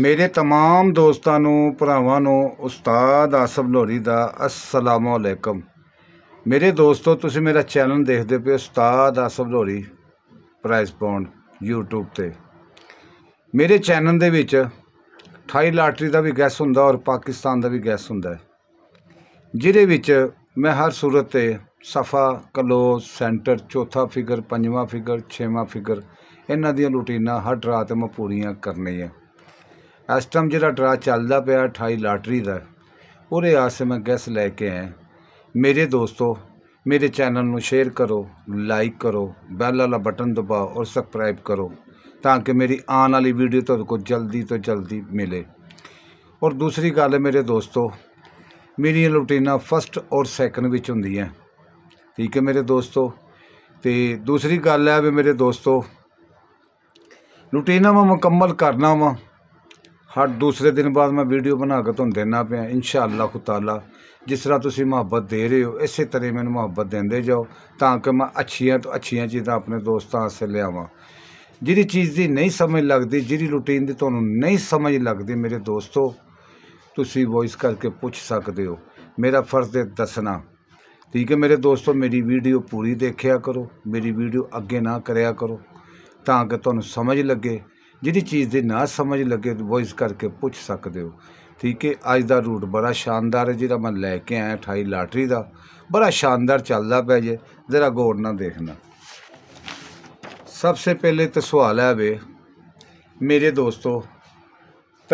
ਮੇਰੇ ਤਮਾਮ ਦੋਸਤਾਂ ਨੂੰ ਭਰਾਵਾਂ ਨੂੰ ਉਸਤਾਦ ਆਸਫ ਲੋਰੀ ਦਾ ਅਸਲਾਮ ਅਲੈਕਮ ਮੇਰੇ ਦੋਸਤੋ ਤੁਸੀਂ ਮੇਰਾ ਚੈਨਲ ਦੇਖਦੇ ਪਏ ਉਸਤਾਦ ਆਸਫ ਲੋਰੀ ਪ੍ਰਾਈਸ ਪੌਂਡ YouTube ਤੇ ਮੇਰੇ ਚੈਨਲ ਦੇ ਵਿੱਚ ਥਾਈ ਲਾਟਰੀ ਦਾ ਵੀ ਗੈਸ ਹੁੰਦਾ ਔਰ ਪਾਕਿਸਤਾਨ ਦਾ ਵੀ ਗੈਸ ਹੁੰਦਾ ਜਿਹਦੇ ਵਿੱਚ ਮੈਂ ਹਰ ਸੂਰਤ ਤੇ ਸਫਾ ਕਲੋ ਸੈਂਟਰ ਚੌਥਾ ਫਿਗਰ ਪੰਜਵਾਂ ਫਿਗਰ ਛੇਵਾਂ ਫਿਗਰ ਇਹਨਾਂ ਦੀਆਂ ਰੂਟੀਨਾਂ ਹਰ ਰਾਤ ਮੈਂ ਪੂਰੀਆਂ ਕਰਨੀਆਂ ਇਸ ਟਾਈਮ ਜਿਹੜਾ ਡਰਾ ਚੱਲਦਾ ਪਿਆ 28 ਲਾਟਰੀ ਦਾ ਉਹਦੇ ਆਸੇ ਮੈਂ ਗੈਸ ਲੈ ਕੇ ਆਇਆ ਮੇਰੇ ਦੋਸਤੋ ਮੇਰੇ ਚੈਨਲ ਨੂੰ ਸ਼ੇਅਰ ਕਰੋ ਲਾਈਕ ਕਰੋ ਬੈਲ ਵਾਲਾ ਬਟਨ ਦਬਾਓ ਔਰ ਸਬਸਕ੍ਰਾਈਬ ਕਰੋ ਤਾਂ ਕਿ ਮੇਰੀ ਆਉਣ ਵਾਲੀ ਵੀਡੀਓ ਤੁਹਾਨੂੰ ਕੋ ਜਲਦੀ ਤੋਂ ਜਲਦੀ ਮਿਲੇ ਔਰ ਦੂਸਰੀ ਗੱਲ ਮੇਰੇ ਦੋਸਤੋ ਮੇਰੀ ਰੁਟੀਨਾ ਫਸਟ ਔਰ ਸੈਕੰਡ ਵਿੱਚ ਹੁੰਦੀ ਹੈ ਠੀਕ ਹੈ ਮੇਰੇ ਦੋਸਤੋ ਤੇ ਦੂਸਰੀ ਗੱਲ ਹੈ ਵੀ ਮੇਰੇ ਦੋਸਤੋ ਰੁਟੀਨਾ ਮੈਂ ਮੁਕੰਮਲ ਕਰਨਾ ਵਾਂ ਹਰ ਦੂਸਰੇ ਦਿਨ ਬਾਅਦ ਮੈਂ ਵੀਡੀਓ ਬਣਾ ਕੇ ਤੁਹਾਨੂੰ ਦੇਣਾ ਪਿਆ ਇਨਸ਼ਾ ਅੱਲਾਹ ਤਾਲਾ ਜਿਸ ਤਰ੍ਹਾਂ ਤੁਸੀਂ ਮੁਹੱਬਤ ਦੇ ਰਹੇ ਹੋ ਇਸੇ ਤਰ੍ਹਾਂ ਮੈਨੂੰ ਮੁਹੱਬਤ ਦਿੰਦੇ ਜਾਓ ਤਾਂ ਕਿ ਮੈਂ ਅੱਛੀਆਂ ਤੋਂ ਅੱਛੀਆਂ ਚੀਜ਼ਾਂ ਆਪਣੇ ਦੋਸਤਾਂ ਵਾਸਤੇ ਲਿਆਵਾਂ ਜਿਹੜੀ ਚੀਜ਼ ਦੀ ਨਹੀਂ ਸਮਝ ਲੱਗਦੀ ਜਿਹੜੀ ਰੁਟੀਨ ਦੀ ਤੁਹਾਨੂੰ ਨਹੀਂ ਸਮਝ ਲੱਗਦੀ ਮੇਰੇ ਦੋਸਤੋ ਤੁਸੀਂ ਵੌਇਸ ਕਰਕੇ ਪੁੱਛ ਸਕਦੇ ਹੋ ਮੇਰਾ ਫਰਜ਼ ਹੈ ਦੱਸਣਾ ਠੀਕ ਹੈ ਮੇਰੇ ਦੋਸਤੋ ਮੇਰੀ ਵੀਡੀਓ ਪੂਰੀ ਦੇਖਿਆ ਕਰੋ ਮੇਰੀ ਵੀਡੀਓ ਅੱਗੇ ਨਾ ਕਰਿਆ ਕਰੋ ਤਾਂ ਕਿ ਤੁਹਾਨੂੰ ਸਮਝ ਲੱਗੇ ਜਿਹੜੀ ਚੀਜ਼ ਦੀ ਨਾ ਸਮਝ ਲੱਗੇ ਵੌਇਸ ਕਰਕੇ ਪੁੱਛ ਸਕਦੇ ਹੋ ਠੀਕ ਹੈ ਅੱਜ ਦਾ ਰੂਟ ਬੜਾ ਸ਼ਾਨਦਾਰ ਹੈ ਜਿਹੜਾ ਮੈਂ ਲੈ ਕੇ ਆਇਆ 28 ਲਾਟਰੀ ਦਾ ਬੜਾ ਸ਼ਾਨਦਾਰ ਚੱਲਦਾ ਪਿਆ ਜੇ ਜ਼ਰਾ ਗੌਰ ਨਾਲ ਦੇਖਣਾ ਸਭ ਤੋਂ ਪਹਿਲੇ ਤਾਂ ਸਵਾਲ ਹੈ ਵੇ ਮੇਰੇ ਦੋਸਤੋ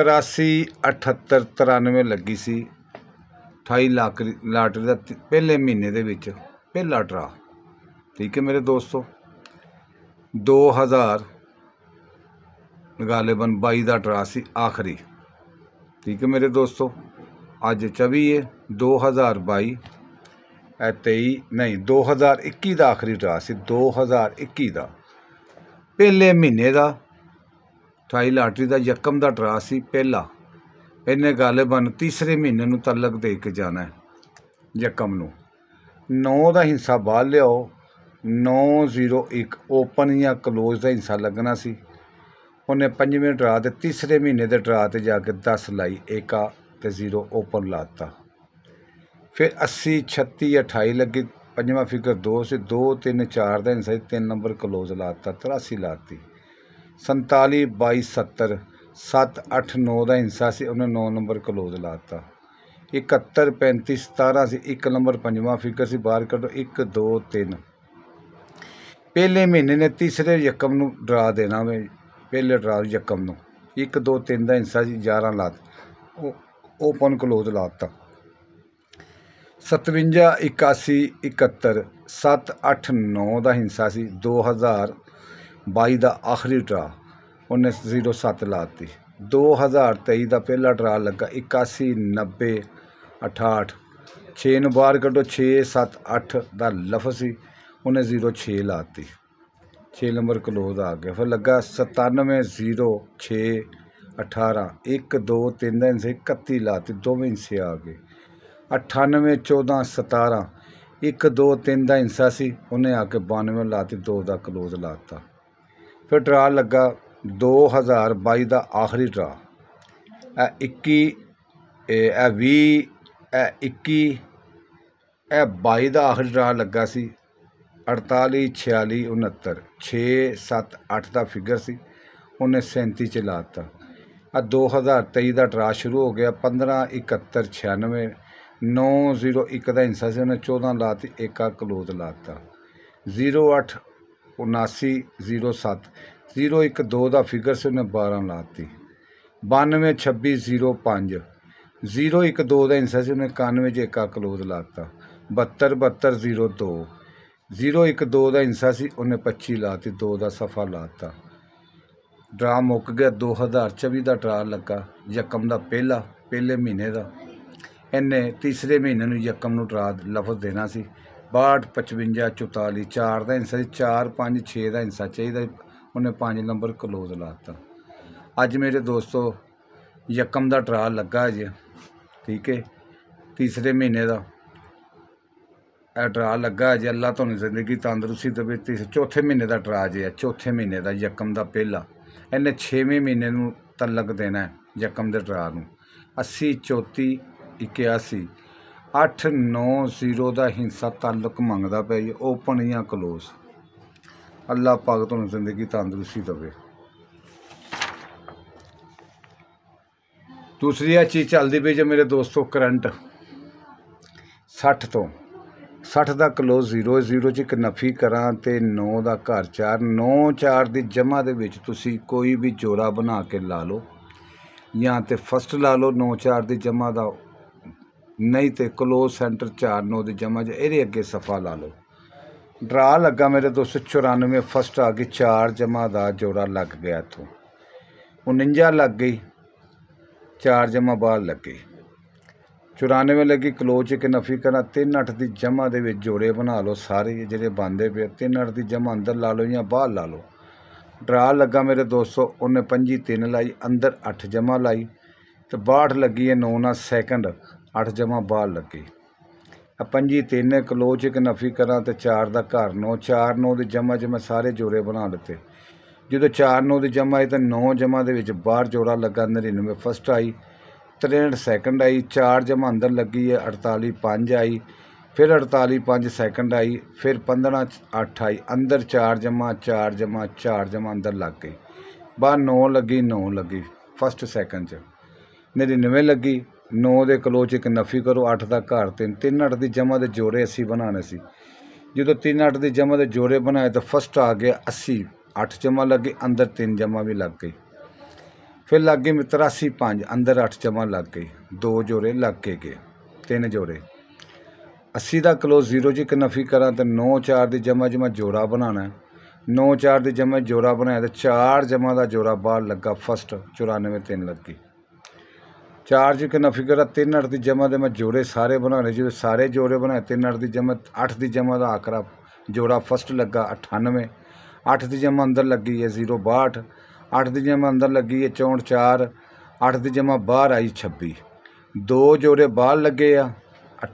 83 78 ਲੱਗੀ ਸੀ 28 ਲੱਖ ਲਾਟਰੀ ਦਾ ਪਹਿਲੇ ਮਹੀਨੇ ਦੇ ਵਿੱਚ ਪਹਿਲਾ ਡਰਾ ਠੀਕ ਹੈ ਮੇਰੇ ਦੋਸਤੋ 2000 ਗਾਲਬਨ 22 ਦਾ ਡਰਾ ਸੀ ਆਖਰੀ ਠੀਕ ਹੈ ਮੇਰੇ ਦੋਸਤੋ ਅੱਜ 24 ਹੈ 2022 ਐ 23 ਨਹੀਂ 2021 ਦਾ ਆਖਰੀ ਡਰਾ ਸੀ 2021 ਦਾ ਪਹਿਲੇ ਮਹੀਨੇ ਦਾ ਟਾਈ ਲਾਟਰੀ ਦਾ ਯਕਮ ਦਾ ਡਰਾ ਸੀ ਪਹਿਲਾ ਇਹਨੇ ਗਾਲਬਨ ਤੀਸਰੇ ਮਹੀਨੇ ਨੂੰ ਤਲਕ ਦੇ ਕੇ ਜਾਣਾ ਹੈ ਯਕਮ ਨੂੰ 9 ਦਾ ਹਿੱਸਾ ਬਾਹ ਲਿਆਓ 901 ਓਪਨ ਜਾਂ ক্লোਜ਼ ਦਾ ਹਿੱਸਾ ਲੱਗਣਾ ਸੀ ਉਹਨੇ ਪੰਜਵੇਂ ਡਰਾ ਦੇ ਤੀਸਰੇ ਮਹੀਨੇ ਦੇ ਡਰਾ ਤੇ ਜਾ ਕੇ 10 ਲਾਈ ਏਕਾ ਤੇ ਜ਼ੀਰੋ ਓਪਨ ਲਾਤਾ ਫਿਰ 80 36 28 ਲੱਗੀ ਪੰਜਵਾਂ ਫਿਗਰ 2 ਸੀ 2 3 4 ਦਾ ਹਿੰਸਾ 3 ਨੰਬਰ ਕਲੋਜ਼ ਲਾਤਾ 83 ਲਾਤੀ 47 22 70 7 8 9 ਦਾ ਹਿੰਸਾ ਸੀ ਉਹਨੇ 9 ਨੰਬਰ ਕਲੋਜ਼ ਲਾਤਾ 71 35 17 ਸੀ 1 ਨੰਬਰ ਪੰਜਵਾਂ ਫਿਗਰ ਸੀ ਬਾਹਰ ਕੱਢੋ 1 2 3 ਪਹਿਲੇ ਮਹੀਨੇ ਨੇ ਤੀਸਰੇ ਯਕਮ ਨੂੰ ਡਰਾ ਦੇਣਾ ਵੇ ਪਹਿਲੇ ਡਰਾ ਯਕਮ ਨੂੰ ਇੱਕ ਦੋ ਤਿੰਨ ਦਾ ਹਿੰਸਾ ਜੀ 11 ਲਾਤ ਉਹ ਓਪਨ ਕਲੋਜ਼ ਲਾਤਾ 57 81 71 7 8 9 ਦਾ ਹਿੰਸਾ ਸੀ 2022 ਦਾ ਆਖਰੀ ਡਰਾ ਉਹਨੇ 07 ਲਾਤੀ 2023 ਦਾ ਪਹਿਲਾ ਡਰਾ ਲੱਗਾ 81 90 68 6 ਨੂੰ ਬਾਹਰ ਕੱਢੋ 6 7 8 ਦਾ ਲਫ਼ਜ਼ ਸੀ ਉਹਨੇ 06 ਲਾਤੀ 6 ਨੰਬਰ ਕਲੋਜ਼ ਆ ਗਿਆ ਫਿਰ ਲੱਗਾ 9706 18 1 2 3 ਦਾ 31 ਲਾਤੀ ਦੋਵੇਂ ਹਿੱਸੇ ਆ ਗਏ 98 14 17 1 2 3 ਦਾ ਹਿੱਸਾ ਸੀ ਉਹਨੇ ਆ ਕੇ 92 ਲਾਤੀ 2 ਦਾ ਕਲੋਜ਼ ਲਾਤਾ ਫਿਰ ਡਰਾ ਲੱਗਾ 2022 ਦਾ ਆਖਰੀ ਡਰਾ ਇਹ 21 ਇਹ 20 ਇਹ 21 ਇਹ 22 ਦਾ ਆਖਰੀ ਡਰਾ ਲੱਗਾ ਸੀ 48 69 6 7 8 ਦਾ ਫਿਗਰ ਸੀ ਉਹਨੇ 37 ਚ ਲਾਤਾ ਆ 2023 ਦਾ ਡਰਾ ਸ਼ੁਰੂ ਹੋ ਗਿਆ 15 71 96 901 ਦਾ ਹਿੰਸਾ ਸੀ ਉਹਨੇ 14 ਲਾਤੀ ਇੱਕ ਆ ਕਲੋਜ਼ ਲਾਤਾ 08 79 07 012 ਦਾ ਫਿਗਰ ਸੀ ਉਹਨੇ 12 ਲਾਤੀ 92 26 05 012 ਦਾ ਹਿੰਸਾ ਸੀ ਉਹਨੇ 91 ਜੇ ਇੱਕ ਆ ਕਲੋਜ਼ ਲਾਤਾ 72 72 02 ਜ਼ੀਰੋ ਇੱਕ ਦੋ ਦਾ ਹਿੰਸਾ ਸੀ ਉਹਨੇ 25 ਲਾਤੀ ਦੋ ਦਾ ਸਫਾ ਲਾਤਾ ਡਰਾ ਮੁੱਕ ਗਿਆ 2024 ਦਾ ਟਰਾਲ ਲੱਗਾ ਯਕਮ ਦਾ ਪਹਿਲਾ ਪਹਿਲੇ ਮਹੀਨੇ ਦਾ ਇਹਨੇ ਤੀਸਰੇ ਮਹੀਨੇ ਨੂੰ ਯਕਮ ਨੂੰ ਟਰਾਲ ਲਫ਼ਜ਼ ਦੇਣਾ ਸੀ 62 55 44 4 ਦਾ ਹਿੰਸਾ ਸੀ 4 5 6 ਦਾ ਹਿੰਸਾ ਚਾਹੀਦਾ ਉਹਨੇ 5 ਨੰਬਰ ਕਲੋਜ਼ ਲਾਤਾ ਅੱਜ ਮੇਰੇ ਦੋਸਤੋ ਯਕਮ ਦਾ ਟਰਾਲ ਲੱਗਾ ਜੀ ਠੀਕ ਹੈ ਤੀਸਰੇ ਮਹੀਨੇ ਦਾ ਇਹ ਡਰਾ ਲੱਗਾ ਜੇ ਅੱਲਾ ਤੁਹਾਨੂੰ ਜ਼ਿੰਦਗੀ ਤੰਦਰੁਸਤੀ ਦੇਵੇ ਤੇ ਚੌਥੇ ਮਹੀਨੇ ਦਾ ਡਰਾ ਜੇ ਹੈ ਚੌਥੇ ਮਹੀਨੇ ਦਾ ਯਕਮ ਦਾ ਪਹਿਲਾ ਇਹਨੇ 6ਵੇਂ ਮਹੀਨੇ ਨੂੰ ਤਲਕ ਦੇਣਾ ਹੈ ਯਕਮ ਦੇ ਡਰਾ ਨੂੰ 80 34 81 890 ਦਾ ਹਿੰਸਾ ਤਲਕ ਮੰਗਦਾ ਪਿਆ ਜੀ ਓਪਨ ਜਾਂ ਕਲੋਜ਼ ਅੱਲਾ ਪਾਕ ਤੁਹਾਨੂੰ ਜ਼ਿੰਦਗੀ ਤੰਦਰੁਸਤੀ ਦੇਵੇ ਦੂਸਰੀ ਆ ਚੀਜ਼ ਚੱਲਦੀ ਪਈ ਜੇ ਮੇਰੇ ਦੋਸਤੋ ਕਰੰਟ 60 ਤੋਂ 60 ਦਾ ਕਲੋਜ਼ 0 0 ਚ ਇੱਕ ਨਫੀ ਕਰਾਂ ਤੇ 9 ਦਾ ਘਰ 4 9 4 ਦੀ ਜਮਾ ਦੇ ਵਿੱਚ ਤੁਸੀਂ ਕੋਈ ਵੀ ਜੋੜਾ ਬਣਾ ਕੇ ਲਾ ਲਓ ਜਾਂ ਤੇ ਫਸਟ ਲਾ ਲਓ 9 4 ਦੀ ਜਮਾ ਦਾ ਨਹੀਂ ਤੇ ਕਲੋਜ਼ ਸੈਂਟਰ 4 9 ਦੀ ਜਮਾ ਜ ਇਹਦੇ ਅੱਗੇ ਸਫਾ ਲਾ ਲਓ ਡਰਾ ਲੱਗਾ ਮੇਰੇ 94 ਫਸਟ ਆ ਗਈ 4 ਜਮਾ ਦਾ ਜੋੜਾ ਲੱਗ ਗਿਆ ਤੋਂ 49 ਲੱਗ ਗਈ 4 ਜਮਾ ਬਾਅਦ ਲੱਗੇ 94 ਲੱਗੀ ਕਲੋਜ਼ ਇੱਕ ਨਫੀ ਕਰਾਂ 38 ਦੀ ਜਮਾ ਦੇ ਵਿੱਚ ਜੋੜੇ ਬਣਾ ਲਓ ਸਾਰੇ ਜਿਹੜੇ ਬੰਦੇ ਪਏ 38 ਦੀ ਜਮਾ ਅੰਦਰ ਲਾ ਲਓ ਜਾਂ ਬਾਹਰ ਲਾ ਲਓ ਡਰਾ ਲੱਗਾ ਮੇਰੇ ਦੋਸਤੋ ਉਹਨੇ 25 3 ਲਾਈ ਅੰਦਰ 8 ਜਮਾ ਲਾਈ ਤੇ 62 ਲੱਗੀ ਹੈ 9 ਨਾ ਸੈਕੰਡ 8 ਜਮਾ ਬਾਹਰ ਲੱਗੀ ਆ 25 3 ਕਲੋਜ਼ ਇੱਕ ਨਫੀ ਕਰਾ ਤੇ 4 ਦਾ ਘਰ 9 4 9 ਦੀ ਜਮਾ 'ਚ ਮੈਂ ਸਾਰੇ ਜੋੜੇ ਬਣਾ ਦਿੱਤੇ ਜਦੋਂ 4 9 ਦੀ ਜਮਾ ਆਈ ਤਾਂ 9 ਜਮਾ ਦੇ ਵਿੱਚ ਬਾਹਰ ਜੋੜਾ ਲੱਗਾ 99 ਫਸਟ ਆਈ 63 ਸੈਕਿੰਡ ਆਈ 4 ਅੰਦਰ ਲੱਗੀ ਹੈ 48 5 ਆਈ ਫਿਰ 48 5 ਸੈਕਿੰਡ ਆਈ ਫਿਰ 15 8 ਆਈ ਅੰਦਰ 4 ਜਮਾ 4 ਜਮਾ 4 ਜਮਾ ਅੰਦਰ ਲੱਗ ਗਈ ਬਾ 9 ਲੱਗੀ 9 ਲੱਗੀ ਫਸਟ ਸੈਕਿੰਡ ਚ ਮੇਰੀ ਨਵੇਂ ਲੱਗੀ 9 ਦੇ ਕਲੋਚ ਇੱਕ ਨਫੀ ਕਰੋ 8 ਦਾ ਘਰ 3 3 8 ਦੀ ਜਮਾ ਦੇ ਜੋੜੇ ਅਸੀਂ ਬਣਾਣੇ ਸੀ ਜਦੋਂ 3 8 ਦੀ ਜਮਾ ਦੇ ਜੋੜੇ ਬਣਾਏ ਤਾਂ ਫਸਟ ਆ ਗਿਆ 80 8 ਜਮਾ ਲੱਗੇ ਅੰਦਰ 3 ਜਮਾ ਵੀ ਲੱਗ ਗਈ ਫਿਰ ਲੱਗ ਗਈ 83.5 ਅੰਦਰ 8 ਜਮਾ ਲੱਗ ਗਈ ਦੋ ਜੋੜੇ ਲੱਗ ਕੇ ਗਏ ਤਿੰਨ ਜੋੜੇ 80 ਦਾ ਕਲੋਜ਼ 0 ਜੀ ਇੱਕ ਨਫੀ ਕਰਾਂ ਤਾਂ 9 4 ਦੀ ਜਮਾ ਜਮਾ ਜੋੜਾ ਬਣਾਣਾ 9 4 ਦੀ ਜਮਾ ਜੋੜਾ ਬਣਾਇਆ ਤਾਂ 4 ਜਮਾ ਦਾ ਜੋੜਾ ਬਾਹਰ ਲੱਗਾ ਫਸਟ 94 3 ਗਈ 4 ਜੀ ਇੱਕ ਨਫੀ ਕਰਾਂ 3 8 ਦੀ ਜਮਾ ਦੇ ਮੈਂ ਜੋੜੇ ਸਾਰੇ ਬਣਾਣੇ ਜਿਵੇਂ ਸਾਰੇ ਜੋੜੇ ਬਣਾਏ 3 8 ਦੀ ਜਮਾ 8 ਦੀ ਜਮਾ ਦਾ ਆਖਰਾ ਜੋੜਾ ਫਸਟ ਲੱਗਾ 98 8 ਦੀ ਜਮਾ ਅੰਦਰ ਲੱਗੀ ਹੈ 0 62 8 ਦੀ ਜਮਾ ਅੰਦਰ ਲੱਗੀ ਹੈ 64 4 8 ਦੀ ਜਮਾ ਬਾਹਰ ਆਈ 26 ਦੋ ਜੋੜੇ ਬਾਹਰ ਲੱਗੇ ਆ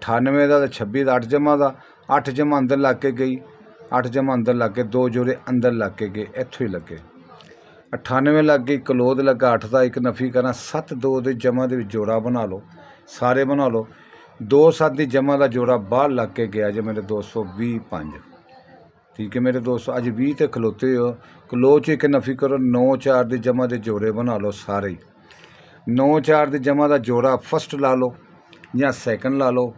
98 ਦਾ ਤੇ 26 ਦਾ 8 ਜਮਾ ਦਾ 8 ਜਮਾ ਅੰਦਰ ਲੱਗ ਕੇ ਗਈ 8 ਜਮਾ ਅੰਦਰ ਲੱਗ ਕੇ ਦੋ ਜੋੜੇ ਅੰਦਰ ਲੱਗ ਕੇ ਗਏ ਇੱਥੇ ਹੀ ਲੱਗੇ 98 ਲੱਗ ਗਈ ਕਲੋਦ ਲੱਗਾ 8 ਦਾ ਇੱਕ ਨਫੀ ਕਰਾਂ 7 2 ਦੇ ਜਮਾ ਦੇ ਵਿੱਚ ਜੋੜਾ ਬਣਾ ਲਓ ਸਾਰੇ ਬਣਾ ਲਓ 2 7 ਦੀ ਜਮਾ ਦਾ ਜੋੜਾ ਬਾਹਰ ਲੱਗ ਕੇ ਗਿਆ ਜੇ ਮੇਰੇ 225 ਠੀਕ ਹੈ ਮੇਰੇ ਦੋਸਤ ਅੱਜ 20 ਤੇ ਖਲੋਤੇ ਹੋ ਕਲੋਚ ਚ ਇੱਕ ਨਫੀ ਕਰੋ 9 4 ਦੇ ਜਮਾ ਦੇ ਜੋੜੇ ਬਣਾ ਲਓ ਸਾਰੇ 9 4 ਦੇ ਜਮਾ ਦਾ ਜੋੜਾ ਫਸਟ ਲਾ ਲਓ ਜਾਂ ਸੈਕੰਡ ਲਾ ਲਓ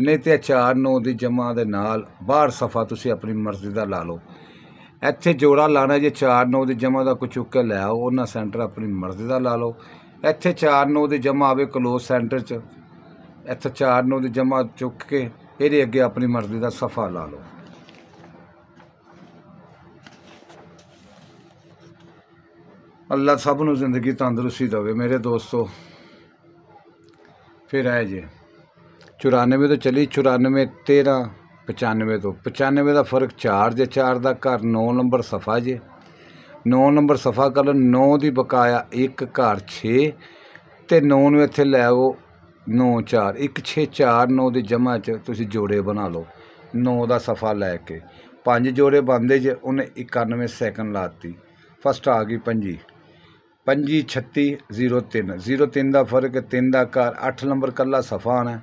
ਨਹੀਂ ਤੇ 4 9 ਦੀ ਜਮਾ ਦੇ ਨਾਲ ਬਾਹਰ ਸਫਾ ਤੁਸੀਂ ਆਪਣੀ ਮਰਜ਼ੀ ਦਾ ਲਾ ਲਓ ਇੱਥੇ ਜੋੜਾ ਲਾਣਾ ਜੇ 4 9 ਦੀ ਜਮਾ ਦਾ ਕੁਝ ਚੁੱਕ ਕੇ ਲੈ ਆਓ ਉਹਨਾਂ ਸੈਂਟਰ ਆਪਣੀ ਮਰਜ਼ੀ ਦਾ ਲਾ ਲਓ ਇੱਥੇ 4 9 ਦੇ ਜਮਾ ਆਵੇ ਕਲੋਜ਼ ਸੈਂਟਰ 'ਚ ਇੱਥੇ 4 9 ਦੇ ਜਮਾ ਚੁੱਕ ਕੇ ਇਹਦੇ ਅੱਗੇ ਆਪਣੀ ਮਰਜ਼ੀ ਦਾ ਸਫਾ ਲਾ ਲਓ ਅੱਲਾ ਸਭ ਨੂੰ ਜ਼ਿੰਦਗੀ ਤੰਦਰੁਸਤੀ ਦੇਵੇ ਮੇਰੇ ਦੋਸਤੋ ਫਿਰ ਆਏ ਜੇ 94 ਤੋਂ ਚਲੀ 94 13 95 ਤੋਂ 95 ਦਾ ਫਰਕ 4 ਜੇ 4 ਦਾ ਘਰ 9 ਨੰਬਰ ਸਫਾ ਜੇ 9 ਨੰਬਰ ਸਫਾ ਕਰ 9 ਦੀ ਬਕਾਇਆ 1 ਘਰ 6 ਤੇ 9 ਨੂੰ ਇੱਥੇ ਲੈ ਆਓ 9 4 1 6 4 9 ਦੇ ਜਮਾ ਚ ਤੁਸੀਂ ਜੋੜੇ ਬਣਾ ਲਓ 9 ਦਾ ਸਫਾ ਲੈ ਕੇ ਪੰਜ ਜੋੜੇ ਬੰਦੇ ਜੇ ਉਹਨੇ 91 ਸੈਕਿੰਡ ਲਾਤੀ ਫਸਟ ਆ ਗਈ ਪੰਜੀ 25 36 03 03 ਦਾ ਫਰਕ 3 ਦਾ ਘਰ 8 ਨੰਬਰ ਕੱਲਾ ਸਫਾ ਹੈ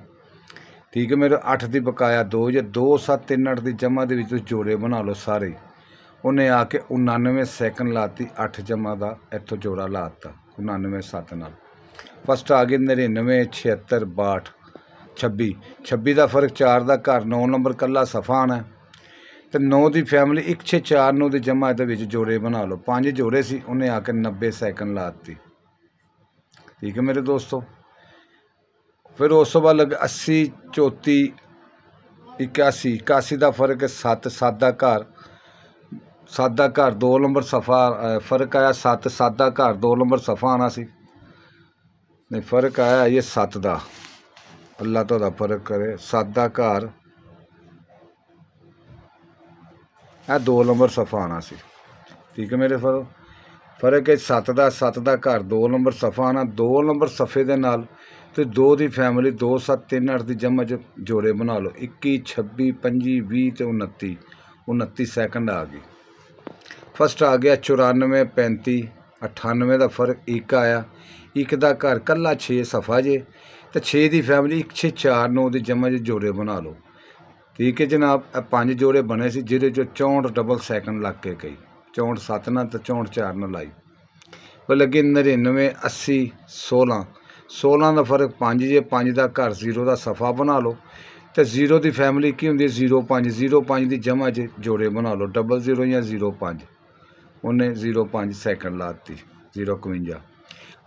ਠੀਕ ਹੈ ਮੇਰੇ 8 ਦੀ ਬਕਾਇਆ 2 ਜੇ 2 7 3 8 ਦੀ ਜਮਾ ਦੇ ਵਿੱਚ ਤੁਸੀਂ ਜੋੜੇ ਬਣਾ ਲਓ ਸਾਰੇ ਉਹਨੇ ਆ ਕੇ 99 ਸੈਕਿੰਡ ਲਾਤੀ 8 ਜਮਾ ਦਾ ਇੱਥੋਂ ਜੋੜਾ ਲਾਤਾ 99 7 ਨਾਲ ਫਸਟ ਆ ਗਈ 99 76 62 26 26 ਦਾ ਫਰਕ 4 ਦਾ ਘਰ 9 ਨੰਬਰ ਕੱਲਾ ਸਫਾ ਹੈ ਤੇ 9 ਦੀ ਫੈਮਿਲੀ 164 ਨੂੰ ਦੇ ਜਮਾ ਦੇ ਵਿੱਚ ਜੋੜੇ ਬਣਾ ਲਓ ਪੰਜ ਜੋੜੇ ਸੀ ਉਹਨੇ ਆ ਕੇ 90 ਸੈਕਿੰਡ ਲਾ ਦਿੱਤੀ ਠੀਕ ਹੈ ਮੇਰੇ ਦੋਸਤੋ ਫਿਰ ਉਸ ਤੋਂ ਬਾਅਦ ਲੱਗ 80 34 81 81 ਦਾ ਫਰਕ ਹੈ 7 7 ਦਾ ਘਰ 7 ਦਾ ਘਰ 2 ਨੰਬਰ ਸਫਾ ਫਰਕ ਆਇਆ 7 7 ਦਾ ਘਰ 2 ਨੰਬਰ ਸਫਾ ਆਣਾ ਸੀ ਨਹੀਂ ਫਰਕ ਆਇਆ ਇਹ 7 ਦਾ ਅੱਲਾ ਤੁਹਾਡਾ ਫਰਕ ਕਰੇ 7 ਦਾ ਘਰ ਇਹ 2 ਨੰਬਰ ਸਫਾ ਆਣਾ ਸੀ ਠੀਕ ਹੈ ਮੇਰੇ ਫਰੋ ਫਰਕ ਹੈ 7 ਦਾ 7 ਦਾ ਘਰ 2 ਨੰਬਰ ਸਫਾ ਆਣਾ 2 ਨੰਬਰ ਸਫੇ ਦੇ ਨਾਲ ਤੇ 2 ਦੀ ਫੈਮਿਲੀ 2 7 3 8 ਦੀ ਜਮਾ ਜੋੜੇ ਬਣਾ ਲਓ 21 26 25 20 ਤੇ 29 29 ਸੈਕੰਡ ਆ ਗਈ ਫਸਟ ਆ ਗਿਆ 94 35 98 ਦਾ ਫਰਕ 1 ਆਇਆ 1 ਦਾ ਘਰ ਕੱਲਾ 6 ਸਫਾ ਜੇ ਤੇ 6 ਦੀ ਫੈਮਿਲੀ 6 4 9 ਦੀ ਜਮਾ ਜੋੜੇ ਬਣਾ ਲਓ ਠੀਕ ਹੈ ਜਨਾਬ ਇਹ ਪੰਜ ਜੋੜੇ ਬਣੇ ਸੀ ਜਿਹਦੇ ਚੋਂ 64 ਡਬਲ ਸੈਕਿੰਡ ਲੱਗ ਕੇ ਗਈ 64 7 ਨਾਲ ਤੇ 64 4 ਨਾਲ ਲਾਈ ਉਹ ਲੱਗੇ 99 80 16 16 ਦਾ ਫਰਕ 5 ਜੇ 5 ਦਾ ਘਰ 0 ਦਾ ਸਫਾ ਬਣਾ ਲਓ ਤੇ 0 ਦੀ ਫੈਮਿਲੀ ਕੀ ਹੁੰਦੀ 0 5 0 ਦੀ ਜਮਾ ਜੇ ਜੋੜੇ ਬਣਾ ਲਓ ਡਬਲ 0 ਜਾਂ 0 5 ਉਹਨੇ 0 5 ਸੈਕਿੰਡ ਲਾਤੀ 0 51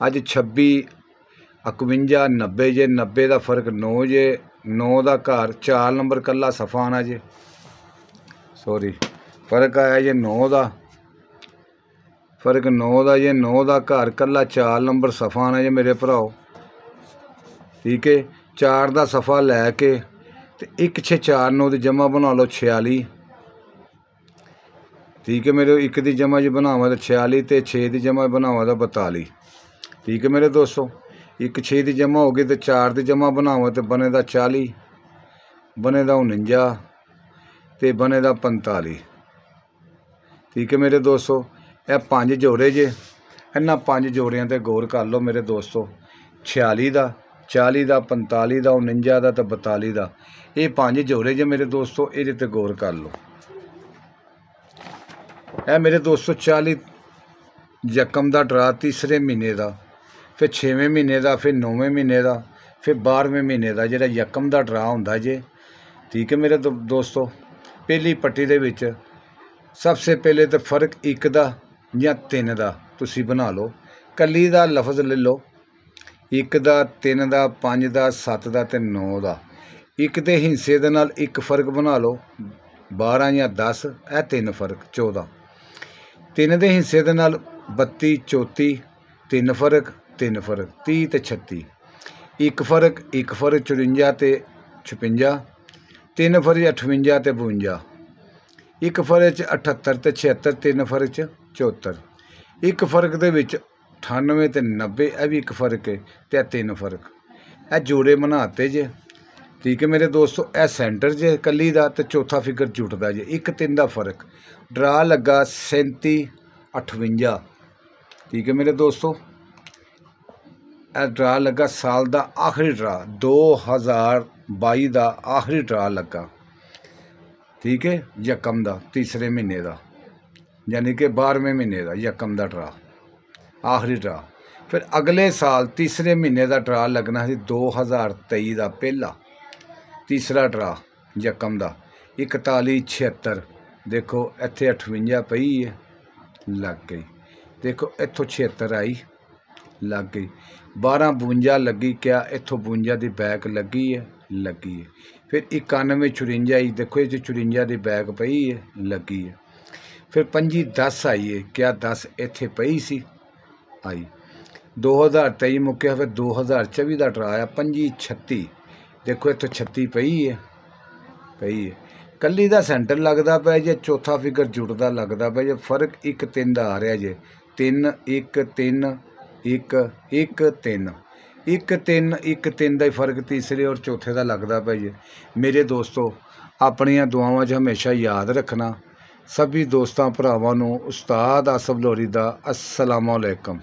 ਅੱਜ 26 51 90 ਜੇ 90 ਦਾ ਫਰਕ 9 ਜੇ 9 ਦਾ ਘਰ 4 ਨੰਬਰ ਕੱਲਾ ਸਫਾ ਆਣਾ ਜੇ ਸੌਰੀ ਫਰਕ ਆਇਆ ਜੇ 9 ਦਾ ਫਰਕ 9 ਦਾ ਜੇ 9 ਦਾ ਘਰ ਕੱਲਾ 4 ਨੰਬਰ ਸਫਾ ਆਣਾ ਜੇ ਮੇਰੇ ਭਰਾਓ ਠੀਕ ਹੈ 4 ਦਾ ਸਫਾ ਲੈ ਕੇ ਤੇ 1 6 4 9 ਦੀ ਜਮਾ ਬਣਾ ਲਓ 46 ਠੀਕ ਹੈ ਮੇਰੇ 1 ਦੀ ਜਮਾ ਜੇ ਬਣਾਵਾ ਤਾਂ 46 ਤੇ 6 ਦੀ ਜਮਾ ਬਣਾਵਾ ਤਾਂ 42 ਠੀਕ ਹੈ ਮੇਰੇ ਦੋਸਤੋ ਇੱਕ 6 ਦੀ ਜਮਾ ਹੋ ਗਈ ਤੇ 4 ਦੀ ਜਮਾ ਬਣਾਵਾਂ ਤੇ ਬਣੇ ਦਾ 40 ਬਣੇ ਦਾ 49 ਤੇ ਬਣੇ ਦਾ 45 ਠੀਕ ਹੈ ਮੇਰੇ ਦੋਸਤੋ ਇਹ ਪੰਜ ਜੋੜੇ ਜੇ ਇਹਨਾਂ ਪੰਜ ਜੋੜਿਆਂ ਤੇ ਗੌਰ ਕਰ ਲਓ ਮੇਰੇ ਦੋਸਤੋ 46 ਦਾ 40 ਦਾ 45 ਦਾ 49 ਦਾ ਤੇ 42 ਦਾ ਇਹ ਪੰਜ ਜੋੜੇ ਜੇ ਮੇਰੇ ਦੋਸਤੋ ਇਹਦੇ ਤੇ ਗੌਰ ਕਰ ਲਓ ਇਹ ਮੇਰੇ ਦੋਸਤੋ 40 ਜਕਮ ਦਾ ਡਰਾ ਤੀਸਰੇ ਮਹੀਨੇ ਦਾ ਫਿਰ 6ਵੇਂ ਮਹੀਨੇ ਦਾ ਫਿਰ 9ਵੇਂ ਮਹੀਨੇ ਦਾ ਫਿਰ 12ਵੇਂ ਮਹੀਨੇ ਦਾ ਜਿਹੜਾ ਯਕਮ ਦਾ ਡਰਾ ਹੁੰਦਾ ਜੇ ਠੀਕ ਹੈ ਮੇਰੇ ਦੋਸਤੋ ਪਹਿਲੀ ਪੱਟੀ ਦੇ ਵਿੱਚ ਸਭ ਤੋਂ ਪਹਿਲੇ ਤਾਂ ਫਰਕ ਇੱਕ ਦਾ ਜਾਂ ਤਿੰਨ ਦਾ ਤੁਸੀਂ ਬਣਾ ਲਓ ਕੱਲੀ ਦਾ ਲਫ਼ਜ਼ ਲੈ ਲਓ ਇੱਕ ਦਾ ਤਿੰਨ ਦਾ ਪੰਜ ਦਾ ਸੱਤ ਦਾ ਤੇ ਨੌ ਦਾ ਇੱਕ ਦੇ ਹਿੱਸੇ ਦੇ ਨਾਲ ਇੱਕ ਫਰਕ ਬਣਾ ਲਓ 12 ਜਾਂ 10 ਇਹ ਤਿੰਨ ਫਰਕ 14 ਤਿੰਨ ਦੇ ਹਿੱਸੇ ਦੇ ਨਾਲ 32 34 ਤਿੰਨ ਫਰਕ ਤਿੰਨ ਫਰਕ 30 ਤੇ 36 ਇੱਕ ਫਰਕ ਇੱਕ ਫਰਕ 54 ਤੇ 56 ਤਿੰਨ ਫਰਕ 58 ਤੇ 52 ਇੱਕ ਫਰਕ 78 ਤੇ 76 ਤਿੰਨ ਫਰਕ 74 ਇੱਕ ਫਰਕ ਦੇ ਵਿੱਚ 98 ਤੇ 90 ਇਹ ਵੀ ਇੱਕ ਫਰਕ ਹੈ ਤੇ ਤਿੰਨ ਫਰਕ ਇਹ ਜੋੜੇ ਬਣਾਤੇ ਜੇ ਠੀਕ ਹੈ ਮੇਰੇ ਦੋਸਤੋ ਇਹ ਸੈਂਟਰ ਜੇ ਕੱਲੀ ਦਾ ਤੇ ਚੌਥਾ ਫਿਗਰ ਜੁਟਦਾ ਜੇ ਇੱਕ ਤਿੰਨ ਦਾ ਫਰਕ ਡਰਾ ਲੱਗਾ 37 58 ਠੀਕ ਹੈ ਮੇਰੇ ਦੋਸਤੋ ਡਰਾ ਲੱਗਾ ਸਾਲ ਦਾ ਆਖਰੀ ਡਰਾ 2022 ਦਾ ਆਖਰੀ ਡਰਾ ਲੱਗਾ ਠੀਕ ਹੈ ਯਕਮ ਦਾ ਤੀਸਰੇ ਮਹੀਨੇ ਦਾ ਯਾਨੀ ਕਿ 12ਵੇਂ ਮਹੀਨੇ ਦਾ ਯਕਮ ਦਾ ਡਰਾ ਆਖਰੀ ਡਰਾ ਫਿਰ ਅਗਲੇ ਸਾਲ ਤੀਸਰੇ ਮਹੀਨੇ ਦਾ ਡਰਾ ਲੱਗਣਾ ਸੀ 2023 ਦਾ ਪਹਿਲਾ ਤੀਸਰਾ ਡਰਾ ਯਕਮ ਦਾ 41 76 ਦੇਖੋ ਇੱਥੇ 58 ਪਈ ਹੈ ਲੱਗ ਗਈ ਦੇਖੋ ਇੱਥੋਂ 76 ਆਈ ਲੱਗ ਗਈ 1252 ਲੱਗੀ ਕਿਆ ਇੱਥੋਂ 52 ਦੀ ਬੈਕ ਲੱਗੀ ਹੈ ਲੱਗੀ ਹੈ ਫਿਰ 91 54 ਦੇਖੋ ਇਹ 54 ਦੀ ਬੈਕ ਪਈ ਹੈ ਲੱਗੀ ਹੈ ਫਿਰ 510 ਆਈਏ ਆਈ ਹੈ ਕਿਆ 10 ਇੱਥੇ ਪਈ ਸੀ ਆਈ 2023 ਮੁੱਕਿਆ ਫਿਰ 2024 ਦਾ ਟਰਾਇਆ 25 ਦੇਖੋ ਇੱਥੋਂ 36 ਪਈ ਹੈ ਪਈ ਹੈ ਕੱਲੀ ਦਾ ਸੈਂਟਰ ਲੱਗਦਾ ਪਿਆ ਜੇ ਚੌਥਾ ਫਿਗਰ ਜੁੜਦਾ ਲੱਗਦਾ ਪਿਆ ਜੇ ਫਰਕ 1 3 ਦਾ ਆ ਰਿਹਾ ਜੇ 3 1 3 ਇੱਕ ਇੱਕ ਤਿੰਨ ਇੱਕ ਤਿੰਨ ਇੱਕ ਤਿੰਨ ਦਾ ਹੀ ਫਰਕ ਤੀਸਰੇ ਔਰ ਚੌਥੇ ਦਾ ਲੱਗਦਾ ਹੈ ਮੇਰੇ ਦੋਸਤੋ ਆਪਣੀਆਂ ਦੁਆਵਾਂ ਜੇ ਹਮੇਸ਼ਾ ਯਾਦ ਰੱਖਣਾ ਸਭੀ ਦੋਸਤਾਂ ਭਰਾਵਾਂ ਨੂੰ ਉਸਤਾਦ ਅਸਬ ਲੋਰੀ ਦਾ ਅਸਲਾਮੁਅਲੈਕਮ